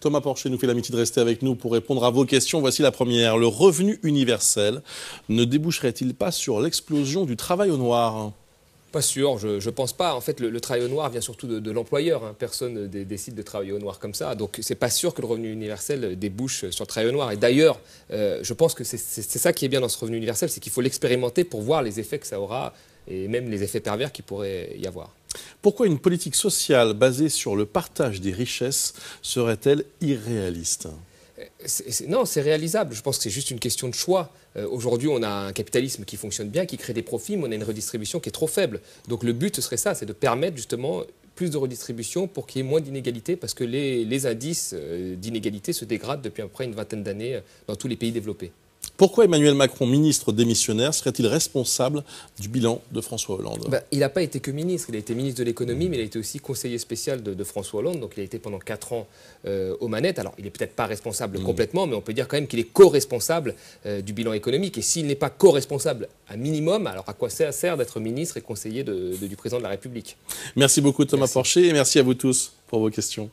Thomas Porcher nous fait l'amitié de rester avec nous pour répondre à vos questions. Voici la première. Le revenu universel ne déboucherait-il pas sur l'explosion du travail au noir pas sûr, je ne pense pas. En fait, le, travail au noir vient surtout de, l'employeur. Hein. Personne ne décide de travailler au noir comme ça. Donc, n'est pas sûr que le revenu universel débouche sur le travail au noir. Et d'ailleurs, euh, je pense que c'est ça qui est bien dans ce revenu universel, c'est qu'il faut l'expérimenter pour voir les effets que ça aura et même les effets pervers qu'il pourrait y avoir. Pourquoi une politique sociale basée sur le partage des richesses serait-elle irréaliste non, c'est réalisable. Je pense que c'est juste une question de choix. Euh, aujourd'hui, on a un capitalisme qui fonctionne bien, qui crée des profits, mais on a une redistribution qui est trop faible. Donc le but, serait ça, c'est de permettre justement plus de redistribution pour qu'il y ait moins d'inégalités, parce que les, indices euh, d'inégalité se dégradent depuis à peu près une vingtaine d'années euh, dans tous les pays développés. Pourquoi Emmanuel Macron, ministre démissionnaire, serait-il responsable du bilan de François Hollande bah, Il n'a pas été que ministre, il a été ministre de l'économie, mais il a été aussi conseiller spécial de, François Hollande, donc il a été pendant 4 ans euh, aux manettes. Alors il n'est peut-être pas responsable hmm. complètement, mais on peut dire quand même qu'il est co-responsable euh, du bilan économique. Et s'il n'est pas co-responsable à minimum, alors à quoi ça sert d'être ministre et conseiller du président de la République Merci beaucoup Thomas Porcher et merci à vous tous pour vos questions.